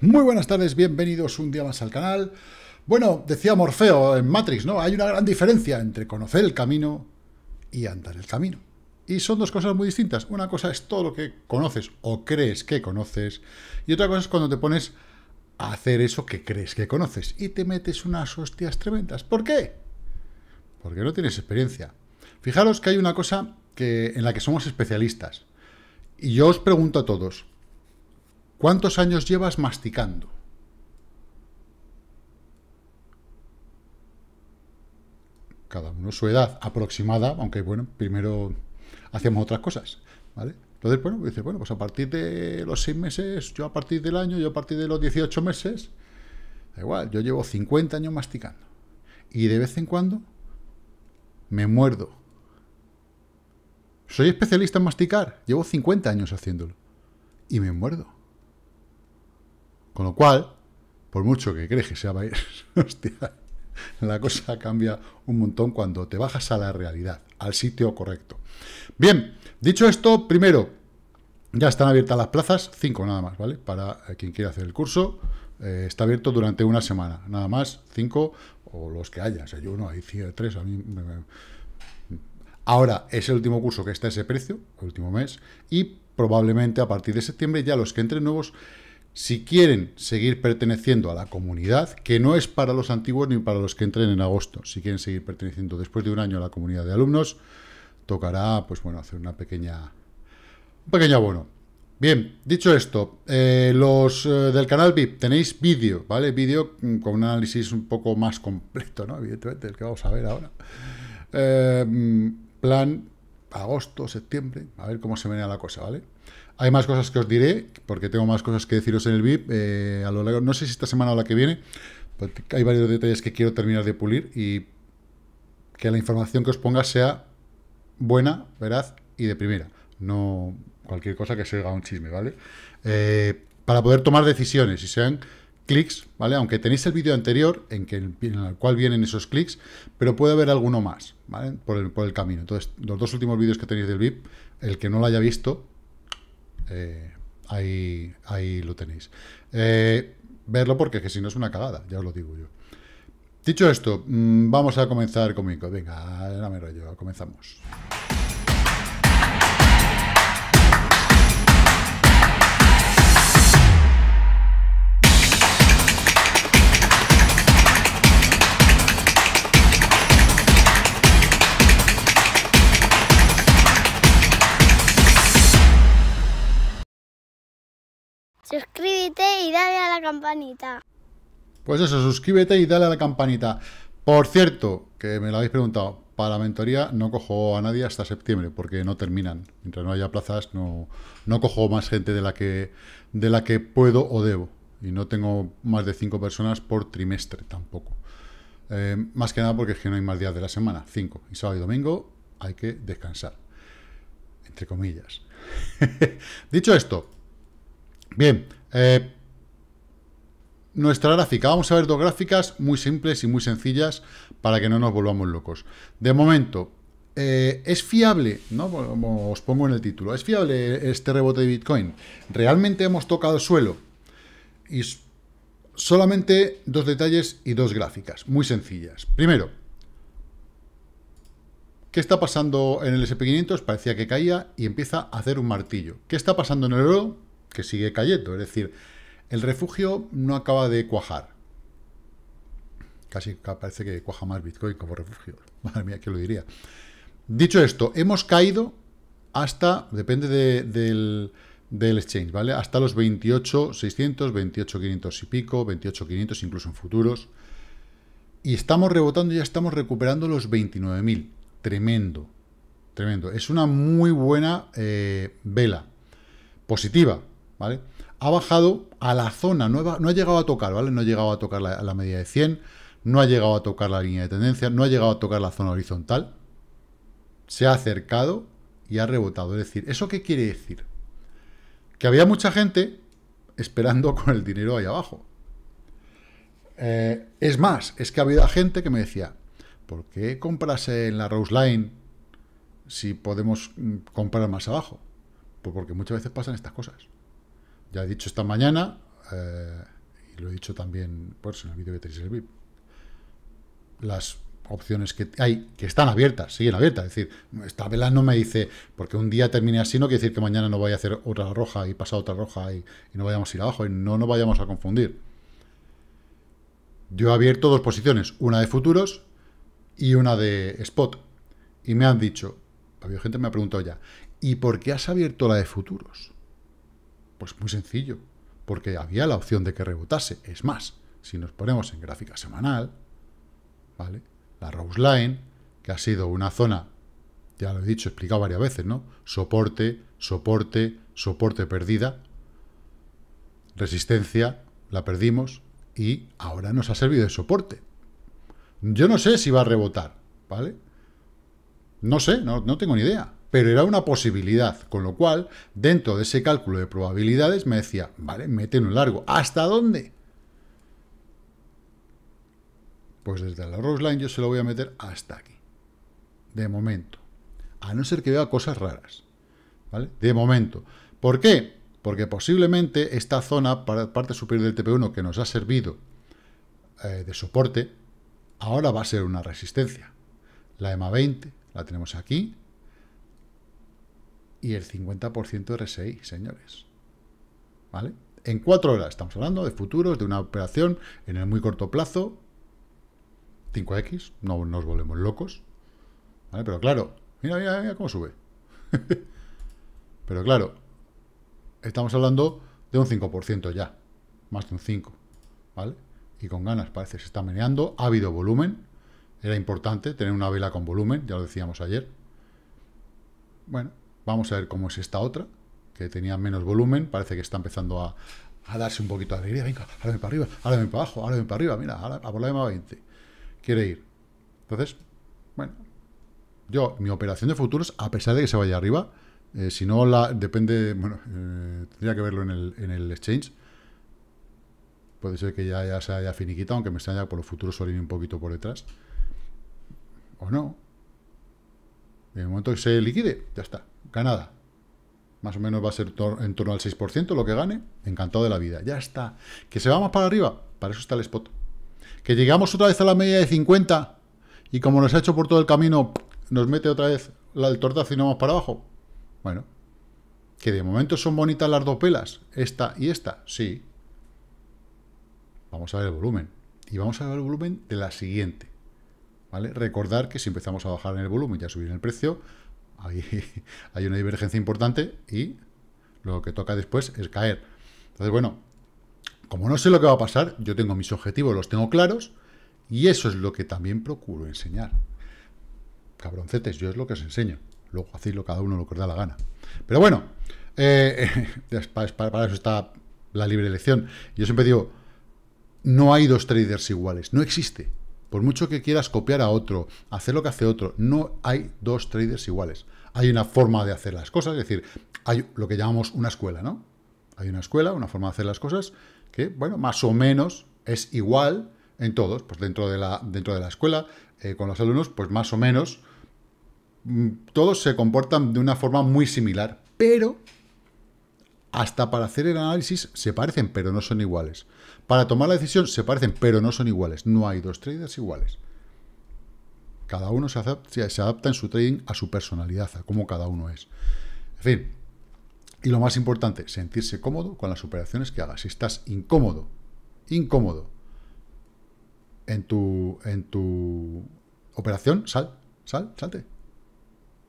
Muy buenas tardes, bienvenidos un día más al canal. Bueno, decía Morfeo en Matrix, ¿no? Hay una gran diferencia entre conocer el camino y andar el camino. Y son dos cosas muy distintas. Una cosa es todo lo que conoces o crees que conoces, y otra cosa es cuando te pones a hacer eso que crees que conoces y te metes unas hostias tremendas. ¿Por qué? Porque no tienes experiencia. Fijaros que hay una cosa que, en la que somos especialistas. Y yo os pregunto a todos, ¿Cuántos años llevas masticando? Cada uno su edad aproximada, aunque bueno, primero hacíamos otras cosas, ¿vale? Entonces, bueno, dice, bueno, pues a partir de los seis meses, yo a partir del año, yo a partir de los 18 meses, da igual, yo llevo 50 años masticando. Y de vez en cuando me muerdo. Soy especialista en masticar, llevo 50 años haciéndolo. Y me muerdo. Con lo cual, por mucho que crees que sea la cosa cambia un montón cuando te bajas a la realidad, al sitio correcto. Bien, dicho esto, primero, ya están abiertas las plazas, cinco nada más, ¿vale? Para eh, quien quiera hacer el curso, eh, está abierto durante una semana, nada más, cinco o los que haya, o sea, yo no, hay tres, a mí Ahora es el último curso que está a ese precio, el último mes, y probablemente a partir de septiembre ya los que entren nuevos si quieren seguir perteneciendo a la comunidad, que no es para los antiguos ni para los que entren en agosto, si quieren seguir perteneciendo después de un año a la comunidad de alumnos, tocará pues bueno, hacer una pequeña, un pequeño abono. Bien, dicho esto, eh, los eh, del canal VIP tenéis vídeo, ¿vale? Vídeo mm, con un análisis un poco más completo, ¿no? Evidentemente, el que vamos a ver ahora. Eh, mm, plan agosto, septiembre, a ver cómo se venía la cosa, ¿vale? Hay más cosas que os diré, porque tengo más cosas que deciros en el VIP, eh, a lo largo, no sé si esta semana o la que viene, hay varios detalles que quiero terminar de pulir y que la información que os ponga sea buena, veraz y de primera, no cualquier cosa que se haga un chisme, ¿vale? Eh, para poder tomar decisiones y sean clics, ¿vale? Aunque tenéis el vídeo anterior en, el cual vienen esos clics, pero puede haber alguno más, ¿vale? Por el, camino. Entonces, los dos últimos vídeos que tenéis del VIP, el que no lo haya visto, eh, ahí, ahí lo tenéis. Eh, verlo porque que si no es una cagada, ya os lo digo yo. Dicho esto, mm, vamos a comenzar conmigo. Venga, me rollo, comenzamos. Suscríbete y dale a la campanita. Pues eso, suscríbete y dale a la campanita. Por cierto, que me lo habéis preguntado, para la mentoría no cojo a nadie hasta septiembre, porque no terminan. Mientras no haya plazas, no, no cojo más gente de la, que, de la que puedo o debo. Y no tengo más de cinco personas por trimestre tampoco. Eh, más que nada porque es que no hay más días de la semana, cinco. Y sábado y domingo hay que descansar. Entre comillas. Dicho esto, Bien, eh, nuestra gráfica. Vamos a ver dos gráficas muy simples y muy sencillas para que no nos volvamos locos. De momento, eh, ¿es fiable? ¿no? Como os pongo en el título, ¿es fiable este rebote de Bitcoin? ¿Realmente hemos tocado el suelo? Y solamente dos detalles y dos gráficas, muy sencillas. Primero, ¿qué está pasando en el SP500? Parecía que caía y empieza a hacer un martillo. ¿Qué está pasando en el oro? que sigue cayendo. Es decir, el refugio no acaba de cuajar. Casi parece que cuaja más Bitcoin como refugio. Madre mía, que lo diría. Dicho esto, hemos caído hasta, depende del, del, exchange, ¿vale? Hasta los 28.600, 28.500 y pico, 28.500 incluso en futuros. Y estamos rebotando, ya estamos recuperando los 29.000. Tremendo, tremendo. Es una muy buena eh, vela. Positiva, ha bajado a la zona, no ha, no ha, llegado a tocar, ¿vale? No ha llegado a tocar la, la medida de 100, no ha llegado a tocar la línea de tendencia, no ha llegado a tocar la zona horizontal, se ha acercado y ha rebotado. Es decir, ¿eso qué quiere decir? Que había mucha gente esperando con el dinero ahí abajo. Eh, es más, es que había gente que me decía, ¿por qué compras en la Rose Line si podemos mm, comprar más abajo? Pues porque muchas veces pasan estas cosas ya he dicho esta mañana, eh, y lo he dicho también en el vídeo que tenéis el VIP, las opciones que hay, que están abiertas, siguen abiertas. Es decir, esta vela no me dice, porque un día termine así, no quiere decir que mañana no vaya a hacer otra roja y pasa otra roja y, y no vayamos a ir abajo y ¿eh? no nos vayamos a confundir. Yo he abierto dos posiciones, una de futuros y una de spot. Y me han dicho, había gente que me ha preguntado ya, ¿y por qué has abierto la de futuros? Pues muy sencillo, porque había la opción de que rebotase. Es más, si nos ponemos en gráfica semanal, ¿vale? La Rose Line, que ha sido una zona, ya lo he dicho, explicado varias veces, ¿no? Soporte, soporte, soporte perdida, resistencia, la perdimos y ahora nos ha servido de soporte. Yo no sé si va a rebotar, ¿vale? No sé, no tengo ni idea pero era una posibilidad, con lo cual, dentro de ese cálculo de probabilidades, me decía, vale, meten un largo, ¿hasta dónde? Pues desde la Rose Line yo se lo voy a meter hasta aquí, de momento, a no ser que vea cosas raras, ¿vale? De momento. ¿Por qué? Porque posiblemente esta zona, parte superior del TP1, que nos ha servido eh, de soporte, ahora va a ser una resistencia. La EMA 20 la tenemos aquí, y el 50% RSI, señores. ¿Vale? En cuatro horas, estamos hablando de futuros, de una operación en el muy corto plazo, 5X, no nos volvemos locos. ¿Vale? Pero claro, mira, mira, mira cómo sube. Pero claro, estamos hablando de un 5% ya, más de un 5%, ¿vale? Y con ganas parece, se está meneando, ha habido volumen, era importante tener una vela con volumen, ya lo decíamos ayer. Bueno, Vamos a ver cómo es esta otra, que tenía menos volumen, parece que está empezando a, a darse un poquito de alegría, venga, ahora para arriba, ahora para abajo, ahora para arriba, mira, a por la 20 quiere ir. Entonces, bueno, yo, mi operación de futuros, a pesar de que se vaya arriba, eh, si no, la, depende, bueno, eh, tendría que verlo en el, exchange, puede ser que ya, se haya finiquitado, aunque me ya por los futuros suelen un poquito por detrás, o no, en el momento que se liquide, ya está, ganada. Más o menos va a ser en torno al 6% lo que gane. Encantado de la vida. Ya está. ¿Que se va más para arriba? Para eso está el spot. ¿Que llegamos otra vez a la media de 50? Y como nos ha hecho por todo el camino, nos mete otra vez la torta, tortazo no vamos para abajo. Bueno, que de momento son bonitas las dos pelas. esta y esta, sí. Vamos a ver el volumen. Y vamos a ver el volumen de la siguiente. ¿Vale? Recordar que si empezamos a bajar en el volumen y a subir en el precio, Ahí hay una divergencia importante y lo que toca después es caer. Entonces, bueno, como no sé lo que va a pasar, yo tengo mis objetivos, los tengo claros, y eso es lo que también procuro enseñar. Cabroncetes, yo es lo que os enseño. Luego hacéislo cada uno lo que os da la gana. Pero bueno, eh, para, para, eso está la libre elección. Yo siempre digo, no hay dos traders iguales, no existe. Por mucho que quieras copiar a otro, hacer lo que hace otro, no hay dos traders iguales. Hay una forma de hacer las cosas, es decir, hay lo que llamamos una escuela, ¿no? Hay una escuela, una forma de hacer las cosas que, bueno, más o menos es igual en todos. Pues dentro de la, dentro de la escuela, eh, con los alumnos, pues más o menos mm, todos se comportan de una forma muy similar, pero hasta para hacer el análisis se parecen, pero no son iguales. Para tomar la decisión se parecen, pero no son iguales. No hay dos traders iguales. Cada uno se adapta, en su trading a su personalidad, a cómo cada uno es. En fin, y lo más importante, sentirse cómodo con las operaciones que hagas. Si estás incómodo, incómodo en tu, en tu operación, sal, sal, salte.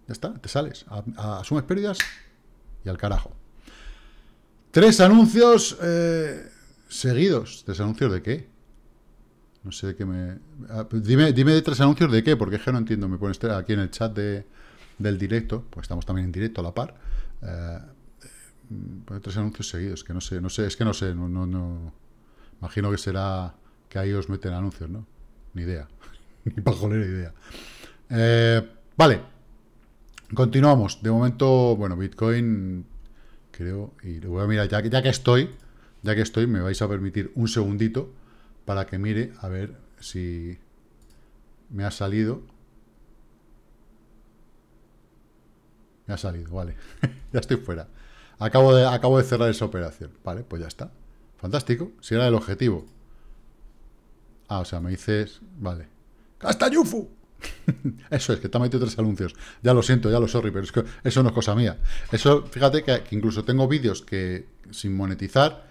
Ya está, te sales, asumes pérdidas y al carajo. Tres anuncios eh, seguidos. ¿Tres anuncios de qué? No sé de qué me... Ah, dime, de tres anuncios de qué, porque es que no entiendo. Me pones aquí en el chat de, del directo, pues estamos también en directo a la par. Eh, tres anuncios seguidos, que no sé, no sé, es que no sé, no, no, Imagino que será que ahí os meten anuncios, ¿no? Ni idea. Ni pajolera idea. Eh, vale. Continuamos. De momento, bueno, Bitcoin creo, y lo voy a mirar, ya que, ya que estoy, ya que estoy, me vais a permitir un segundito para que mire a ver si me ha salido. Me ha salido, vale, ya estoy fuera. Acabo de, acabo de cerrar esa operación, vale, pues ya está. Fantástico, si era el objetivo. Ah, o sea, me dices, vale. ¡Hasta Yufu! Eso es, que te ha metido tres anuncios. Ya lo siento, ya lo sorry, pero es que eso no es cosa mía. Eso, fíjate que, incluso tengo vídeos que sin monetizar,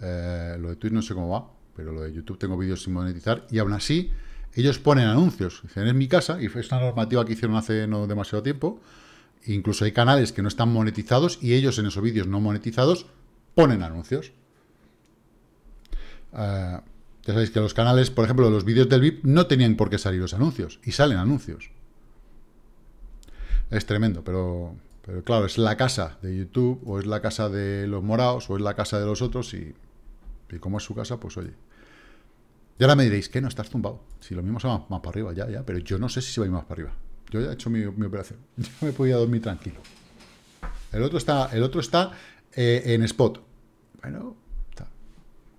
eh, lo de Twitch no sé cómo va, pero lo de YouTube tengo vídeos sin monetizar, y aún así ellos ponen anuncios. Dicen, es mi casa, y es una normativa que hicieron hace no demasiado tiempo. Incluso hay canales que no están monetizados y ellos en esos vídeos no monetizados ponen anuncios. Eh, ya sabéis que los canales, por ejemplo, los vídeos del VIP no tenían por qué salir los anuncios, y salen anuncios. Es tremendo, pero, pero claro, es la casa de YouTube, o es la casa de los moraos, o es la casa de los otros, y, y como es su casa, pues oye. Y ahora me diréis, que no estás zumbado? Si lo mismo se va más para arriba, ya, ya, pero yo no sé si se va a más para arriba. Yo ya he hecho mi, operación. Yo me podía dormir tranquilo. El otro está, el otro está eh, en spot. Bueno,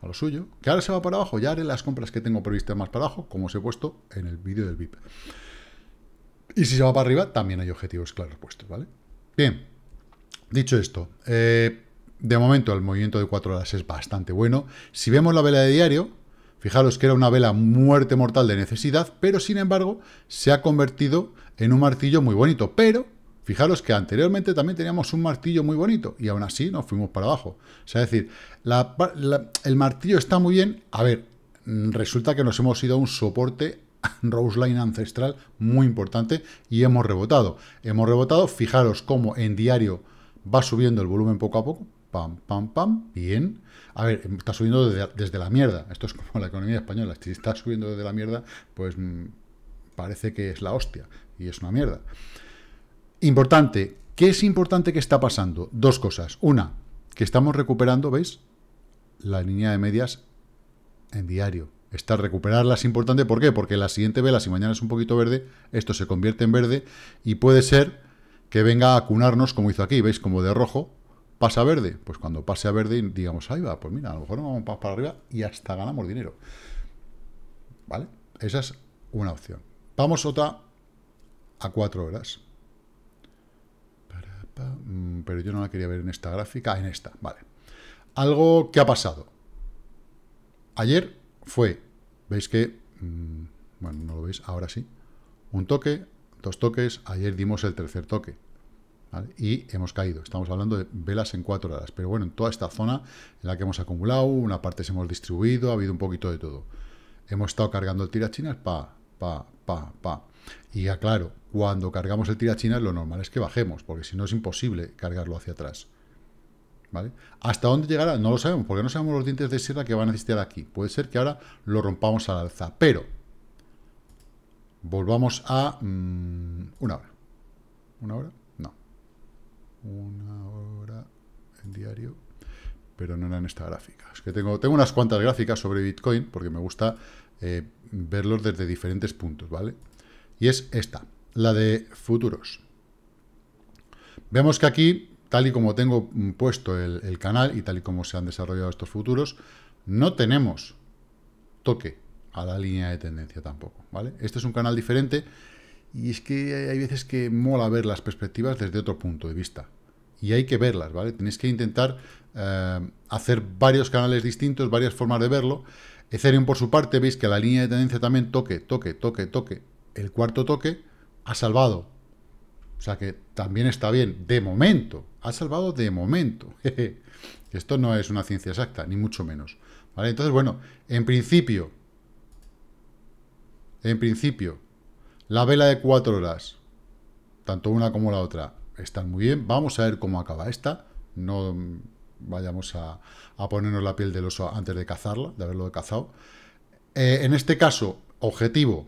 a lo suyo, que ahora se va para abajo, ya haré las compras que tengo previstas más para abajo, como os he puesto en el vídeo del VIP. Y si se va para arriba, también hay objetivos claros puestos, ¿vale? Bien, dicho esto, eh, de momento el movimiento de 4 horas es bastante bueno. Si vemos la vela de diario, fijaros que era una vela muerte mortal de necesidad, pero sin embargo se ha convertido en un martillo muy bonito, pero Fijaros que anteriormente también teníamos un martillo muy bonito y aún así nos fuimos para abajo. O sea, es decir, el martillo está muy bien. A ver, mm, resulta que nos hemos ido a un soporte Rose Line ancestral muy importante y hemos rebotado. Hemos rebotado, fijaros cómo en diario va subiendo el volumen poco a poco. Pam, pam, pam, bien. A ver, está subiendo desde, desde la mierda. Esto es como la economía española. Si está subiendo desde la mierda, pues mm, parece que es la hostia y es una mierda. Importante. ¿Qué es importante que está pasando? Dos cosas. Una, que estamos recuperando, ¿veis? La línea de medias en diario. Esta recuperarla es importante. ¿Por qué? Porque la siguiente vela, si mañana es un poquito verde, esto se convierte en verde y puede ser que venga a cunarnos como hizo aquí. ¿Veis? Como de rojo pasa verde. Pues cuando pase a verde, digamos, ahí va, pues mira, a lo mejor no vamos para arriba y hasta ganamos dinero. ¿Vale? Esa es una opción. Vamos otra a cuatro horas. Mm, pero yo no la quería ver en esta gráfica, en esta, vale. Algo que ha pasado. Ayer fue, veis que, mm, bueno, no lo veis, ahora sí, un toque, dos toques, ayer dimos el tercer toque, y hemos caído. Estamos hablando de velas en cuatro horas, pero bueno, en toda esta zona en la que hemos acumulado, una parte se hemos distribuido, ha habido un poquito de todo. Hemos estado cargando el tirachinas, pa, pa, pa, pa. Y aclaro, cuando cargamos el China lo normal es que bajemos, porque si no es imposible cargarlo hacia atrás. ¿Vale? ¿Hasta dónde llegará? No lo sabemos, porque no sabemos los dientes de sierra que van a existir aquí. Puede ser que ahora lo rompamos al alza, pero volvamos a mm, una hora. ¿Una hora? No. Una hora en diario, pero no en esta gráfica. Es que tengo, tengo unas cuantas gráficas sobre Bitcoin, porque me gusta eh, verlos desde diferentes puntos, ¿vale? vale y es esta, la de futuros. Vemos que aquí, tal y como tengo puesto el, canal y tal y como se han desarrollado estos futuros, no tenemos toque a la línea de tendencia tampoco, ¿vale? Este es un canal diferente y es que hay veces que mola ver las perspectivas desde otro punto de vista. Y hay que verlas, ¿vale? Tenéis que intentar eh, hacer varios canales distintos, varias formas de verlo. Ethereum, por su parte, veis que la línea de tendencia también toque, toque, toque, toque el cuarto toque, ha salvado. O sea que también está bien, de momento, ha salvado de momento. Esto no es una ciencia exacta, ni mucho menos. Entonces, bueno, en principio, en principio, la vela de cuatro horas, tanto una como la otra, están muy bien. Vamos a ver cómo acaba esta. No vayamos a, ponernos la piel del oso antes de cazarla, de haberlo cazado. Eh, en este caso, objetivo,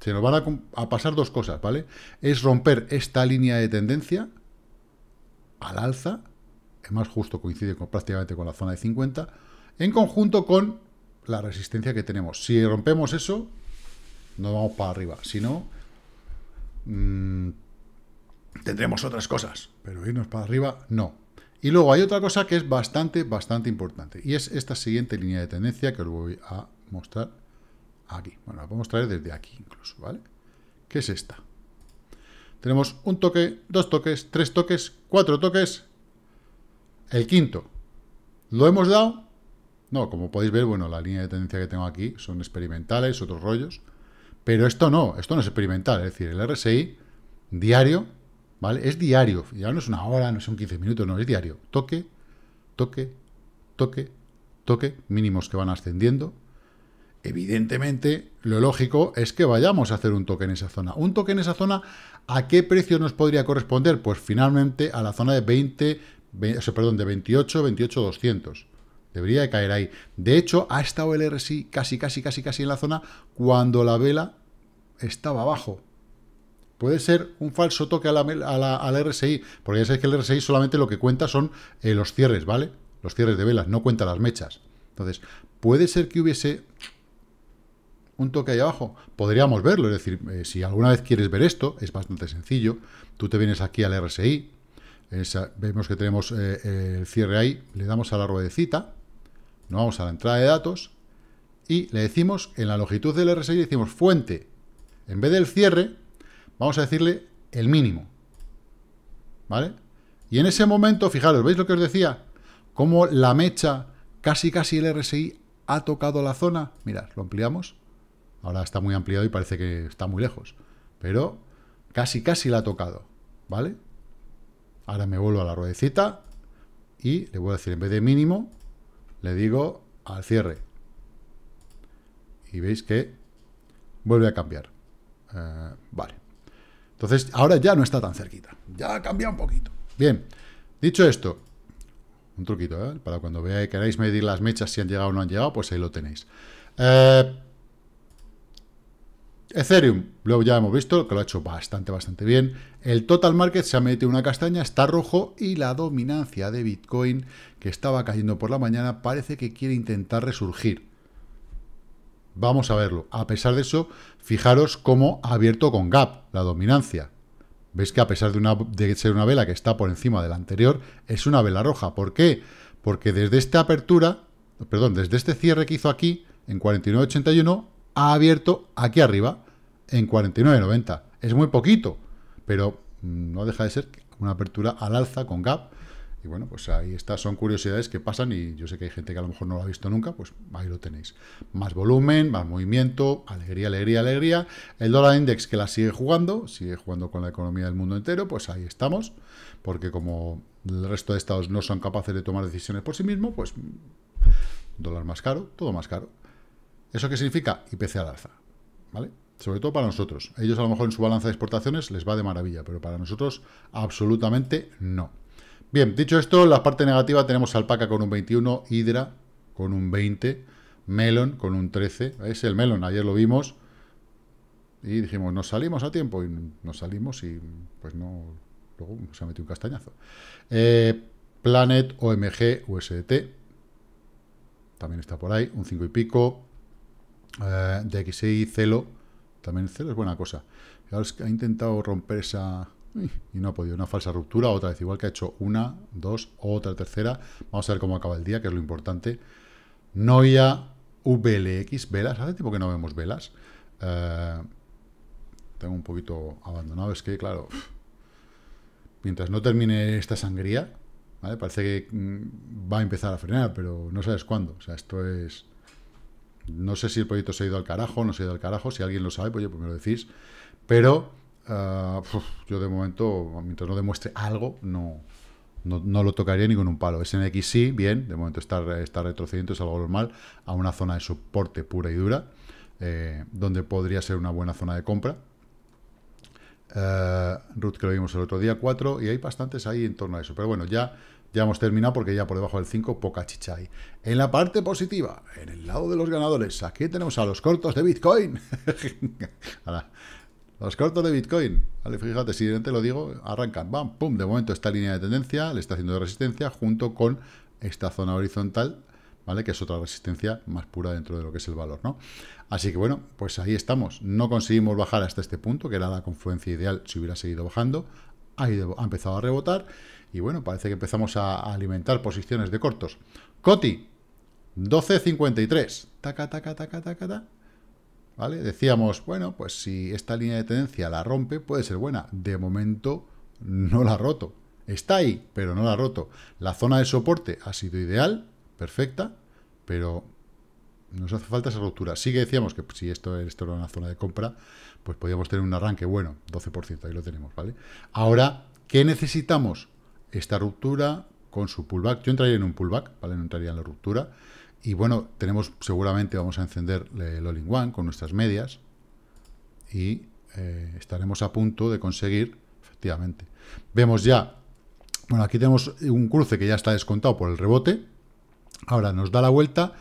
se nos van a, pasar dos cosas, ¿vale? Es romper esta línea de tendencia al alza, es más justo coincide con, prácticamente con la zona de 50, en conjunto con la resistencia que tenemos. Si rompemos eso, nos vamos para arriba. Si no, mm, tendremos otras cosas, pero irnos para arriba, no. Y luego hay otra cosa que es bastante, bastante importante, y es esta siguiente línea de tendencia que os voy a mostrar aquí. Bueno, la podemos traer desde aquí incluso, ¿vale? ¿Qué es esta? Tenemos un toque, dos toques, tres toques, cuatro toques. El quinto. ¿Lo hemos dado? No, como podéis ver, bueno, la línea de tendencia que tengo aquí son experimentales, otros rollos. Pero esto no, esto no es experimental. Es decir, el RSI diario, ¿vale? Es diario. Ya no es una hora, no es un 15 minutos, no, es diario. Toque, toque, toque, toque, mínimos que van ascendiendo evidentemente lo lógico es que vayamos a hacer un toque en esa zona. ¿Un toque en esa zona a qué precio nos podría corresponder? Pues finalmente a la zona de 20, perdón, de 28, 28, 200. Debería de caer ahí. De hecho, ha estado el RSI casi, casi, casi, casi en la zona cuando la vela estaba abajo. Puede ser un falso toque al RSI, porque ya sabéis que el RSI solamente lo que cuenta son eh, los cierres, ¿vale? Los cierres de velas, no cuenta las mechas. Entonces, puede ser que hubiese un toque ahí abajo, podríamos verlo. Es decir, eh, si alguna vez quieres ver esto, es bastante sencillo. Tú te vienes aquí al RSI, vemos que tenemos eh, el cierre ahí, le damos a la ruedecita, nos vamos a la entrada de datos y le decimos, en la longitud del RSI decimos fuente. En vez del cierre, vamos a decirle el mínimo. ¿Vale? Y en ese momento, fijaros, ¿veis lo que os decía? Como la mecha, casi casi el RSI ha tocado la zona. Mirad, lo ampliamos. Ahora está muy ampliado y parece que está muy lejos. Pero casi, casi la ha tocado, ¿vale? Ahora me vuelvo a la ruedecita y le voy a decir, en vez de mínimo, le digo al cierre. Y veis que vuelve a cambiar. Eh, vale. Entonces, ahora ya no está tan cerquita. Ya ha cambiado un poquito. Bien. Dicho esto, un truquito, ¿eh? Para cuando veáis, queráis medir las mechas, si han llegado o no han llegado, pues ahí lo tenéis. Eh, Ethereum, luego ya hemos visto que lo ha hecho bastante, bastante bien. El total market se ha metido una castaña, está rojo y la dominancia de Bitcoin, que estaba cayendo por la mañana, parece que quiere intentar resurgir. Vamos a verlo. A pesar de eso, fijaros cómo ha abierto con gap la dominancia. Veis que a pesar de, de ser una vela que está por encima de la anterior, es una vela roja. ¿Por qué? Porque desde esta apertura, perdón, desde este cierre que hizo aquí, en 49.81, ha abierto aquí arriba en 49.90. Es muy poquito, pero mm, no deja de ser una apertura al alza con gap. Y bueno, pues ahí estas son curiosidades que pasan y yo sé que hay gente que a lo mejor no lo ha visto nunca, pues ahí lo tenéis. Más volumen, más movimiento, alegría, alegría, alegría. El dólar index que la sigue jugando, sigue jugando con la economía del mundo entero, pues ahí estamos, porque como el resto de estados no son capaces de tomar decisiones por sí mismos, pues mm, dólar más caro, todo más caro. ¿Eso qué significa? IPC al alza, ¿vale? Sobre todo para nosotros. Ellos a lo mejor en su balanza de exportaciones les va de maravilla, pero para nosotros absolutamente no. Bien, dicho esto, la parte negativa tenemos Alpaca con un 21, Hydra con un 20, Melon con un 13. Es el Melon, ayer lo vimos y dijimos, nos salimos a tiempo y nos salimos y pues no, luego se ha metido un castañazo. Eh, Planet, OMG, USDT, también está por ahí, un 5 y pico. Eh, de x y Celo, también Celo es buena cosa. que ha intentado romper esa... Y no ha podido, una falsa ruptura, otra vez, igual que ha hecho una, dos, otra, tercera. Vamos a ver cómo acaba el día, que es lo importante. Noia VLX, velas, hace tiempo que no vemos velas. Eh, tengo un poquito abandonado, es que, claro, mientras no termine esta sangría, Parece que mm, va a empezar a frenar, pero no sabes cuándo. O sea, esto es no sé si el proyecto se ha ido al carajo, no se ha ido al carajo. Si alguien lo sabe, pues, yo, primero pues me lo decís. Pero ah, yo de momento, mientras no demuestre algo, no, no, lo tocaría ni con un palo. SNX sí, bien, de momento está, retrocediendo, es algo normal, a una zona de soporte pura y dura, eh, donde podría ser una buena zona de compra. Eh, Ruth que lo vimos el otro día, 4, y hay bastantes ahí en torno a eso. Pero bueno, ya ya hemos terminado porque ya por debajo del 5 poca chicha hay. En la parte positiva, en el lado de los ganadores, aquí tenemos a los cortos de Bitcoin. los cortos de Bitcoin. fíjate, si te lo digo, arrancan. Bam, pum. De momento esta línea de tendencia le está haciendo resistencia junto con esta zona horizontal, ¿vale? Que es otra resistencia más pura dentro de lo que es el valor, ¿no? Así que bueno, pues ahí estamos. No conseguimos bajar hasta este punto, que era la confluencia ideal si hubiera seguido bajando. Ahí ha empezado a rebotar. Y bueno, parece que empezamos a alimentar posiciones de cortos. Coti, 12.53. Taca, taca, taca, taca, taca. ¿Vale? Decíamos, bueno, pues si esta línea de tendencia la rompe, puede ser buena. De momento, no la ha roto. Está ahí, pero no la ha roto. La zona de soporte ha sido ideal, perfecta, pero nos hace falta esa ruptura. Sí que decíamos que si esto, esto era una zona de compra, pues podíamos tener un arranque bueno, 12%, ahí lo tenemos, ¿vale? Ahora, ¿qué necesitamos? esta ruptura con su pullback. Yo entraría en un pullback, ¿vale? No entraría en la ruptura. Y bueno, tenemos seguramente, vamos a encender eh, el all one con nuestras medias y eh, estaremos a punto de conseguir, efectivamente. Vemos ya, bueno, aquí tenemos un cruce que ya está descontado por el rebote. Ahora nos da la vuelta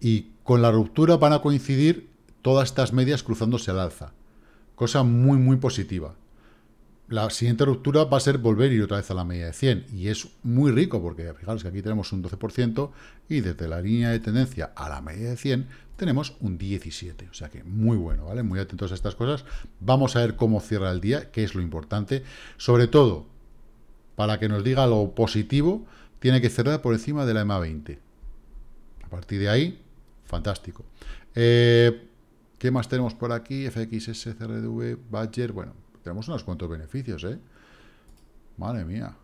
y con la ruptura van a coincidir todas estas medias cruzándose al alza. Cosa muy, muy positiva la siguiente ruptura va a ser volver y otra vez a la media de 100. Y es muy rico porque fijaros que aquí tenemos un 12% y desde la línea de tendencia a la media de 100 tenemos un 17. O sea que muy bueno, ¿vale? Muy atentos a estas cosas. Vamos a ver cómo cierra el día, que es lo importante. Sobre todo, para que nos diga lo positivo, tiene que cerrar por encima de la EMA 20. A partir de ahí, fantástico. Eh, ¿Qué más tenemos por aquí? FXS, CRDV, Badger, bueno, tenemos unos cuantos beneficios, ¿eh? Madre mía.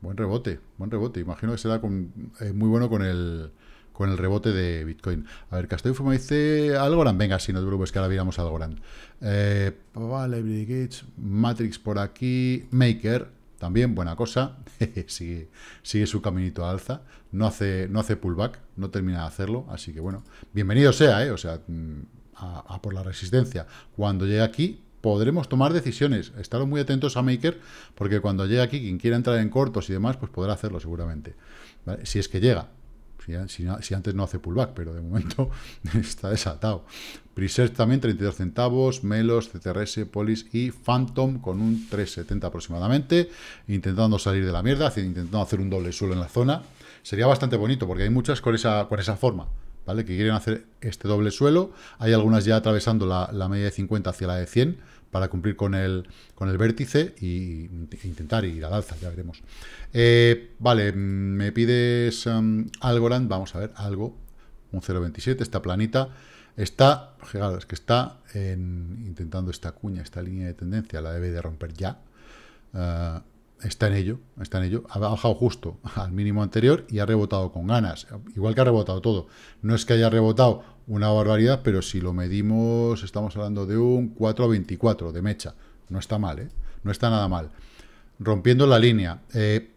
Buen rebote, buen rebote. Imagino que será con, eh, muy bueno con el, con el rebote de Bitcoin. A ver, Castellufo me dice Algorand. Venga, si no te preocupes, que ahora viramos algo grande. Eh, vale, Gates, Matrix por aquí, Maker, también buena cosa. sigue, su caminito alza. No hace, no hace pullback, no termina de hacerlo. Así que bueno, bienvenido sea, ¿eh? O sea, mm, a por la resistencia. Cuando llegue aquí, podremos tomar decisiones. estar muy atentos a Maker, porque cuando llegue aquí, quien quiera entrar en cortos y demás, pues podrá hacerlo seguramente. Si es que llega. Si, antes no hace pullback, pero de momento está desatado. Preserve también 32 centavos, Melos, CTRS, Polis y Phantom con un 3,70 aproximadamente, intentando salir de la mierda, intentando hacer un doble suelo en la zona. Sería bastante bonito porque hay muchas con esa, con esa forma. Que quieren hacer este doble suelo. Hay algunas ya atravesando la, media de 50 hacia la de 100 para cumplir con el, con el vértice e intentar ir al alza, ya veremos. Eh, vale, mm, me pides um, Algorand, vamos a ver, algo, un 0.27, esta planita, está, es que está intentando esta cuña, esta línea de tendencia, la debe de romper ya. Ah, está en ello, está en ello. Ha bajado justo al mínimo anterior y ha rebotado con ganas, igual que ha rebotado todo. No es que haya rebotado una barbaridad, pero si lo medimos, estamos hablando de un 4 a 24 de mecha. No está mal, ¿eh? No está nada mal. Rompiendo la línea. Eh,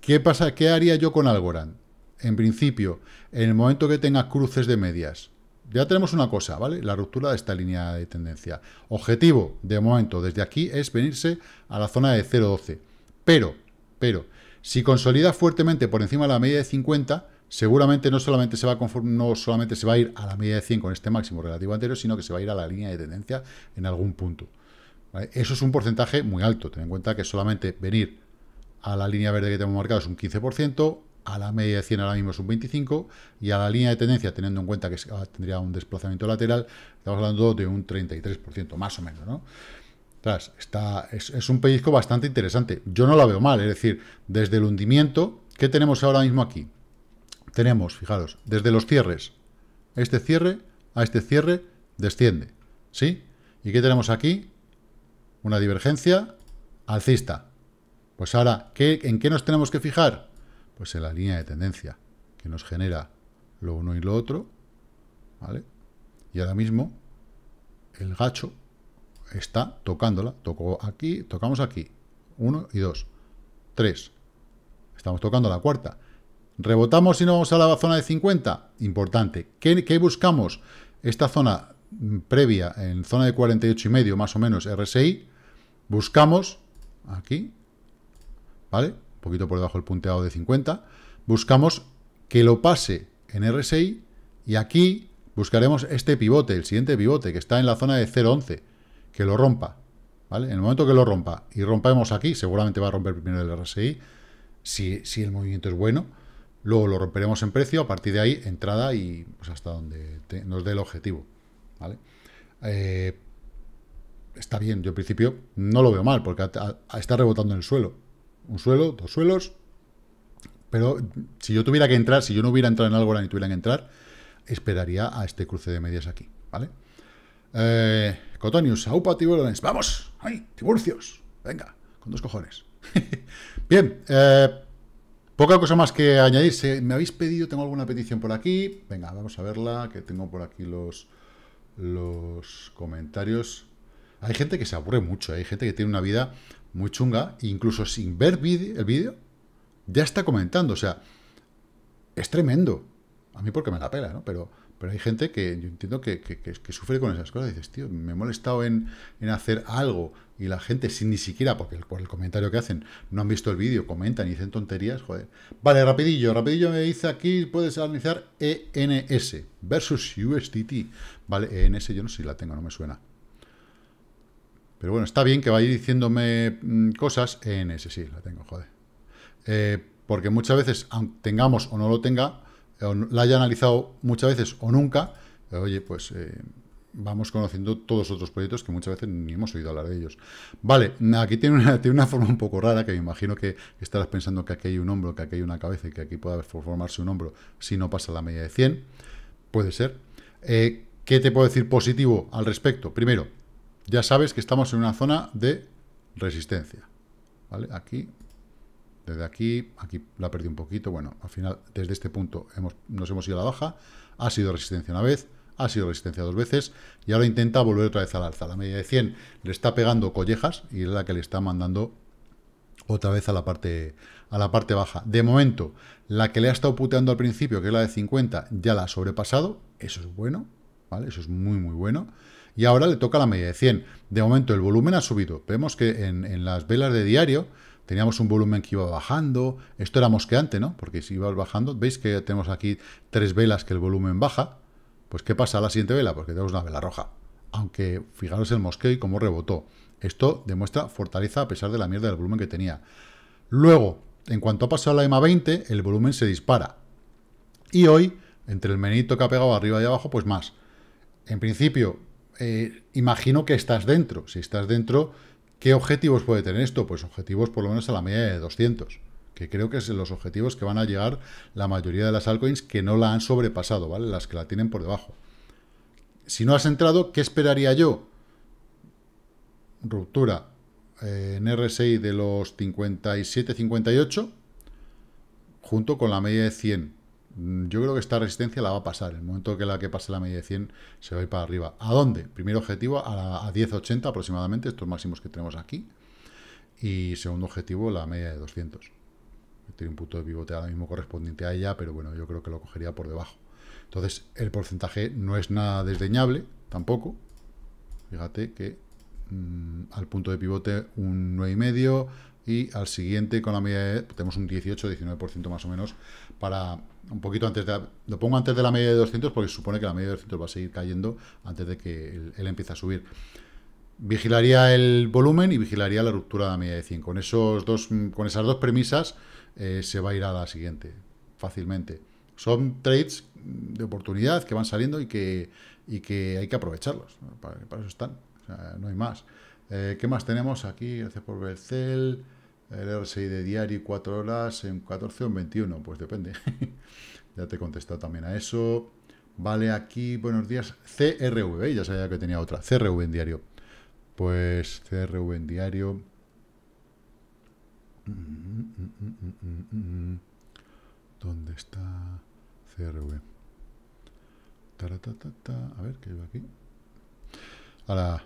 ¿Qué pasa? ¿Qué haría yo con Algorand? En principio, en el momento que tenga cruces de medias, ya tenemos una cosa, ¿vale? La ruptura de esta línea de tendencia. Objetivo, de momento, desde aquí es venirse a la zona de 0.12. Pero, pero, si consolida fuertemente por encima de la media de 50, seguramente no solamente, se va a no solamente se va a ir a la media de 100 con este máximo relativo anterior, sino que se va a ir a la línea de tendencia en algún punto. Eso es un porcentaje muy alto. Ten en cuenta que solamente venir a la línea verde que tenemos marcado es un 15%, a la media de 100 ahora mismo es un 25 y a la línea de tendencia, teniendo en cuenta que ah, tendría un desplazamiento lateral, estamos hablando de un 33% más o menos, ¿no? Entonces, es, un pellizco bastante interesante. Yo no la veo mal, es decir, desde el hundimiento, ¿qué tenemos ahora mismo aquí? Tenemos, fijaros, desde los cierres, este cierre a este cierre desciende, ¿sí? ¿Y qué tenemos aquí? Una divergencia alcista. Pues ahora, ¿en qué nos tenemos que fijar? pues en la línea de tendencia, que nos genera lo uno y lo otro, ¿vale? Y ahora mismo el gacho está tocándola, tocó aquí, tocamos aquí, uno y dos, tres, estamos tocando la cuarta. ¿Rebotamos y nos vamos a la zona de 50? Importante. ¿Qué, buscamos? Esta zona previa, en zona de 48 y medio, más o menos, RSI, buscamos aquí, ¿vale? poquito por debajo del punteado de 50, buscamos que lo pase en RSI y aquí buscaremos este pivote, el siguiente pivote, que está en la zona de 0.11, que lo rompa. En el momento que lo rompa y rompemos aquí, seguramente va a romper primero el RSI, si, si el movimiento es bueno, luego lo romperemos en precio, a partir de ahí entrada y pues, hasta donde nos dé el objetivo. ¿vale? Eh, está bien, yo en principio no lo veo mal, porque está rebotando en el suelo un suelo, dos suelos, pero si yo tuviera que entrar, si yo no hubiera entrado en Algorand ni tuvieran que entrar, esperaría a este cruce de medias aquí, ¿vale? Eh, Cotonius, aupa, tiburones, ¡vamos! ¡Ay, tiburcios! Venga, con dos cojones. Bien, eh, poca cosa más que añadir. me habéis pedido, tengo alguna petición por aquí. Venga, vamos a verla, que tengo por aquí los, los comentarios. Hay gente que se aburre mucho, hay gente que tiene una vida muy chunga, incluso sin ver el vídeo, ya está comentando. O sea, es tremendo. A mí porque me la pela, ¿no? Pero, pero hay gente que yo entiendo que, que, sufre con esas cosas. dices, tío, me he molestado en, hacer algo y la gente sin ni siquiera, porque el, por el comentario que hacen, no han visto el vídeo, comentan y dicen tonterías, joder. Vale, rapidillo, rapidillo me dice aquí, puedes analizar ENS versus USDT. Vale, ENS yo no sé si la tengo, no me suena. Pero bueno, está bien que vaya diciéndome mm, cosas. en ese sí, la tengo, joder. Eh, porque muchas veces, tengamos o no lo tenga, o la haya analizado muchas veces o nunca, oye, pues eh, vamos conociendo todos otros proyectos que muchas veces ni hemos oído hablar de ellos. Vale, aquí tiene una, forma un poco rara, que me imagino que estarás pensando que aquí hay un hombro, que aquí hay una cabeza y que aquí pueda formarse un hombro si no pasa la media de 100. Puede ser. Eh, ¿Qué te puedo decir positivo al respecto? Primero, ya sabes que estamos en una zona de resistencia. ¿Vale? Aquí, desde aquí, aquí la perdí un poquito. Bueno, al final, desde este punto nos hemos ido a la baja. Ha sido resistencia una vez, ha sido resistencia dos veces y ahora intenta volver otra vez al alza. La media de 100 le está pegando collejas y es la que le está mandando otra vez a la parte a la parte baja. De momento, la que le ha estado puteando al principio, que es la de 50, ya la ha sobrepasado. Eso es bueno, ¿vale? Eso es muy, muy bueno y ahora le toca la media de 100. De momento el volumen ha subido. Vemos que en, las velas de diario teníamos un volumen que iba bajando. Esto era mosqueante, ¿no? Porque si iba bajando, veis que tenemos aquí tres velas que el volumen baja. Pues ¿qué pasa a la siguiente vela? Porque tenemos una vela roja. Aunque fijaros el mosqueo y cómo rebotó. Esto demuestra fortaleza a pesar de la mierda del volumen que tenía. Luego, en cuanto ha pasado la EMA 20, el volumen se dispara. Y hoy, entre el menito que ha pegado arriba y abajo, pues más. En principio, eh, imagino que estás dentro. Si estás dentro, ¿qué objetivos puede tener esto? Pues objetivos por lo menos a la media de 200, que creo que es los objetivos que van a llegar la mayoría de las altcoins que no la han sobrepasado, ¿vale? Las que la tienen por debajo. Si no has entrado, ¿qué esperaría yo? Ruptura eh, en en RSI de los 57-58 junto con la media de 100 Mm, yo creo que esta resistencia la va a pasar. En el momento que la que pase la media de 100 se va a ir para arriba. ¿A dónde? Primer objetivo a, 10.80 aproximadamente, estos máximos que tenemos aquí. Y segundo objetivo, la media de 200. Tiene un punto de pivote ahora mismo correspondiente a ella, pero bueno, yo creo que lo cogería por debajo. Entonces, el porcentaje no es nada desdeñable, tampoco. Fíjate que mm, al punto de pivote un 9,5, y al siguiente con la media de, tenemos un 18-19% más o menos para un poquito antes de, lo pongo antes de la media de 200 porque se supone que la media de 200 va a seguir cayendo antes de que él, empiece a subir. Vigilaría el volumen y vigilaría la ruptura de la media de 100. Con, esos dos, mm, con esas dos premisas eh, se va a ir a la siguiente fácilmente. Son trades mm, de oportunidad que van saliendo y que, y que hay que aprovecharlos. Para, eso están, no hay más. Eh, ¿Qué más tenemos aquí? Gracias por ver el CEL, el RSI de diario 4 horas en 14 o en 21, pues depende. ya te he contestado también a eso. Vale, aquí, buenos días. CRV, ya sabía que tenía otra. CRV en diario. Pues CRV en diario. ¿Dónde está CRV? A ver, ¿qué lleva aquí? Ahora,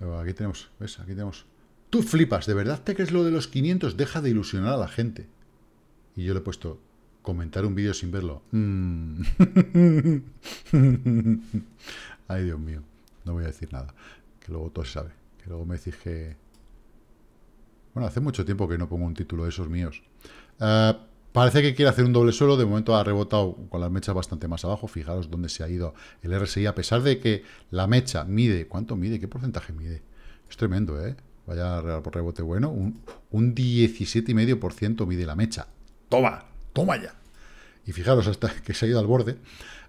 Aquí tenemos, ¿ves? Aquí tenemos. Tú flipas, ¿de verdad te crees lo de los 500? Deja de ilusionar a la gente. Y yo le he puesto, comentar un vídeo sin verlo. Mm. Ay, Dios mío. No voy a decir nada. Que luego todo se sabe. Que luego me decís Bueno, hace mucho tiempo que no pongo un título de esos míos. Ah, Parece que quiere hacer un doble suelo, de momento ha rebotado con las mechas bastante más abajo, fijaros dónde se ha ido el RSI, a pesar de que la mecha mide, ¿cuánto mide? ¿Qué porcentaje mide? Es tremendo, ¿eh? Vaya rebote bueno, un, 17,5% mide la mecha. ¡Toma! ¡Toma ya! Y fijaros hasta que se ha ido al borde,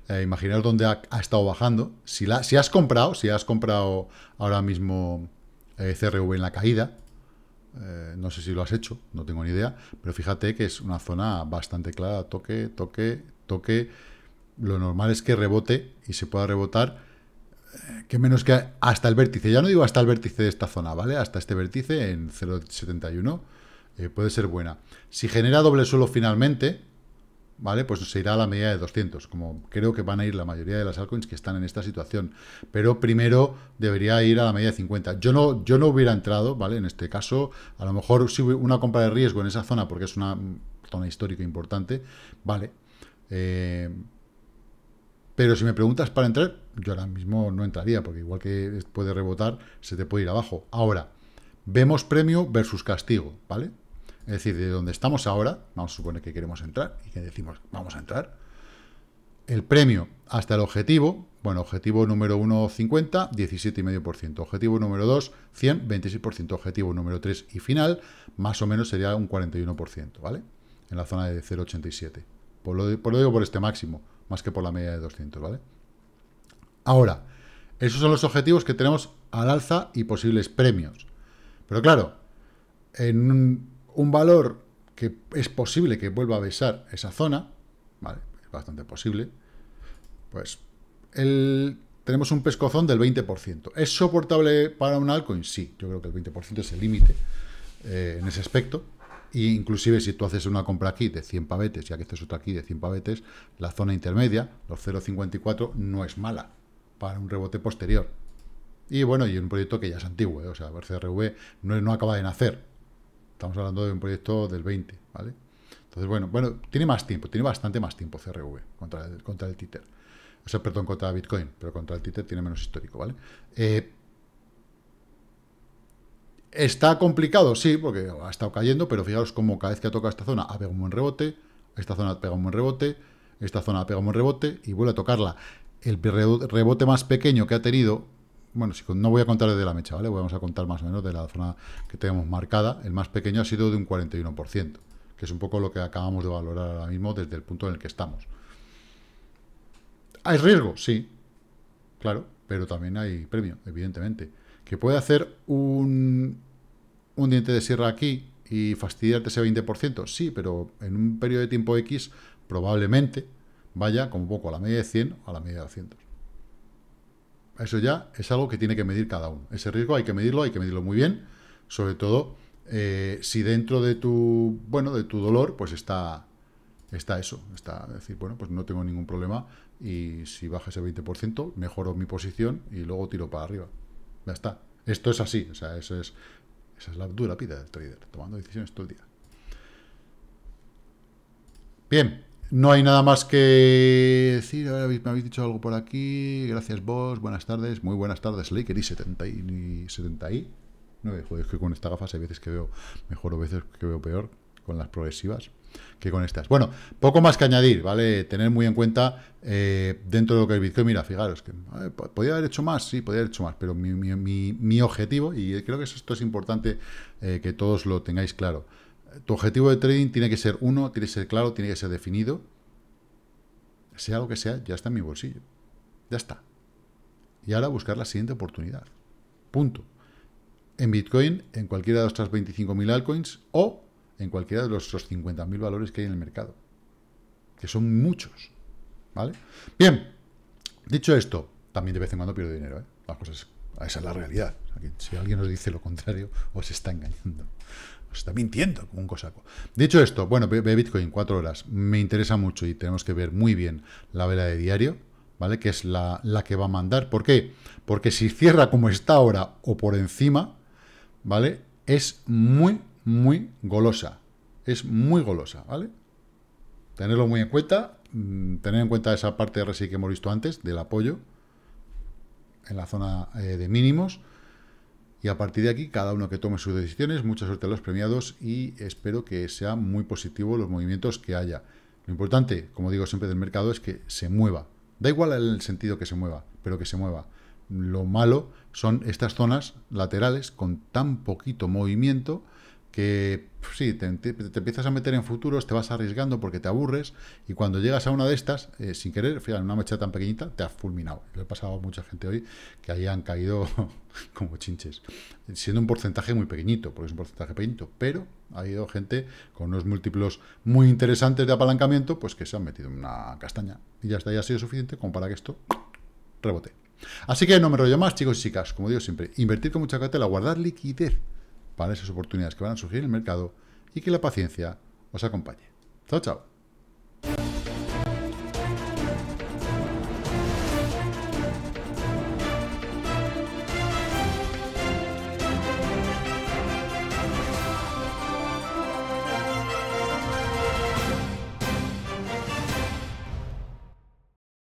eh, imaginaros dónde ha, estado bajando. Si, la, si has comprado, si has comprado ahora mismo eh, CRV en la caída, eh, no sé si lo has hecho, no tengo ni idea, pero fíjate que es una zona bastante clara, toque, toque, toque. Lo normal es que rebote y se pueda rebotar, eh, que menos que hasta el vértice, ya no digo hasta el vértice de esta zona, ¿vale? Hasta este vértice en 0.71 eh, puede ser buena. Si genera doble suelo finalmente, ¿vale? Pues se irá a la media de 200, como creo que van a ir la mayoría de las altcoins que están en esta situación. Pero primero debería ir a la media de 50. Yo no, yo no hubiera entrado, ¿vale? En este caso, a lo mejor si una compra de riesgo en esa zona, porque es una zona histórica importante, ¿vale? Eh, pero si me preguntas para entrar, yo ahora mismo no entraría, porque igual que puede rebotar, se te puede ir abajo. Ahora, vemos premio versus castigo, ¿vale? es decir, de donde estamos ahora, vamos a suponer que queremos entrar y que decimos, vamos a entrar, el premio hasta el objetivo, bueno, objetivo número 1, 50, 17,5%, objetivo número 2, 100, 26%, objetivo número 3 y final, más o menos sería un 41%, ¿vale? En la zona de 0,87. Por lo, por lo digo por este máximo, más que por la media de 200, ¿vale? Ahora, esos son los objetivos que tenemos al alza y posibles premios. Pero claro, en un un valor que es posible que vuelva a besar esa zona, ¿vale? Es bastante posible. Pues el, tenemos un pescozón del 20%. ¿Es soportable para un altcoin? Sí, yo creo que el 20% es el límite eh, en ese aspecto. y inclusive si tú haces una compra aquí de 100 pavetes ya que haces este otra aquí de 100 pavetes, la zona intermedia, los 0.54, no es mala para un rebote posterior. Y bueno, y un proyecto que ya es antiguo, ¿eh? o sea, el no, no acaba de nacer, Estamos hablando de un proyecto del 20, ¿vale? Entonces, bueno, bueno, tiene más tiempo, tiene bastante más tiempo CRV contra el, contra el Tether. O sea, perdón, contra Bitcoin, pero contra el Tether tiene menos histórico, ¿vale? Eh, ¿Está complicado? Sí, porque ha estado cayendo, pero fijaros cómo cada vez que toca esta zona ha pegado un buen rebote, esta zona pega un buen rebote, esta zona pega un buen rebote y vuelve a tocarla. El rebote más pequeño que ha tenido bueno, no voy a contar desde la mecha, ¿vale? Vamos a contar más o menos de la zona que tenemos marcada. El más pequeño ha sido de un 41%, que es un poco lo que acabamos de valorar ahora mismo desde el punto en el que estamos. ¿Hay riesgo? Sí, claro, pero también hay premio, evidentemente. Que puede hacer un, un diente de sierra aquí y fastidiarte ese 20%, sí, pero en un periodo de tiempo X probablemente vaya como poco a la media de 100 o a la media de 200. Eso ya es algo que tiene que medir cada uno. Ese riesgo hay que medirlo, hay que medirlo muy bien, sobre todo eh, si dentro de tu, bueno, de tu dolor, pues está, está eso, está decir, bueno, pues no tengo ningún problema y si baja ese 20%, mejoro mi posición y luego tiro para arriba. Ya está. Esto es así, o sea, eso es, esa es la dura vida del trader, tomando decisiones todo el día. Bien, no hay nada más que decir. Ahora me habéis dicho algo por aquí. Gracias vos. Buenas tardes. Muy buenas tardes, Laker y 70 y 70 y 9. Joder, es que con esta gafas hay veces que veo mejor o veces que veo peor con las progresivas que con estas. Bueno, poco más que añadir, ¿vale? Tener muy en cuenta eh, dentro de lo que es Bitcoin. Mira, fijaros, que podía haber hecho más, sí, podía haber hecho más, pero mi, objetivo, y creo que esto es importante eh, que todos lo tengáis claro. Tu objetivo de trading tiene que ser uno, tiene que ser claro, tiene que ser definido. Sea lo que sea, ya está en mi bolsillo. Ya está. Y ahora buscar la siguiente oportunidad. Punto. En Bitcoin, en cualquiera de nuestras 25.000 altcoins o en cualquiera de los 50.000 valores que hay en el mercado. Que son muchos. ¿Vale? Bien. Dicho esto, también de vez en cuando pierdo dinero. ¿eh? cosas, esa es la realidad. Si alguien os dice lo contrario, os está engañando está mintiendo como un cosaco. Dicho esto, bueno, ve Bitcoin, cuatro horas. Me interesa mucho y tenemos que ver muy bien la vela de diario, ¿vale? Que es la, la que va a mandar. ¿Por qué? Porque si cierra como está ahora o por encima, ¿vale? Es muy, muy golosa. Es muy golosa, ¿vale? Tenerlo muy en cuenta. Mm, tener en cuenta esa parte de RSI que hemos visto antes, del apoyo en la zona eh, de mínimos y a partir de aquí, cada uno que tome sus decisiones, mucha suerte a los premiados y espero que sean muy positivos los movimientos que haya. Lo importante, como digo siempre del mercado, es que se mueva. Da igual el sentido que se mueva, pero que se mueva. Lo malo son estas zonas laterales con tan poquito movimiento que si pues sí, te, empiezas a meter en futuros, te vas arriesgando porque te aburres y cuando llegas a una de estas, eh, sin querer, fíjate, una mecha tan pequeñita, te ha fulminado. Lo he pasado a mucha gente hoy que ahí han caído como chinches, siendo un porcentaje muy pequeñito, porque es un porcentaje pequeñito, pero ha habido gente con unos múltiplos muy interesantes de apalancamiento, pues que se han metido en una castaña y ya está, ya ha sido suficiente como para que esto rebote. Así que no me rollo más, chicos y chicas, como digo siempre, invertir con mucha cautela, guardar liquidez para esas oportunidades que van a surgir en el mercado y que la paciencia os acompañe. Chao, chao.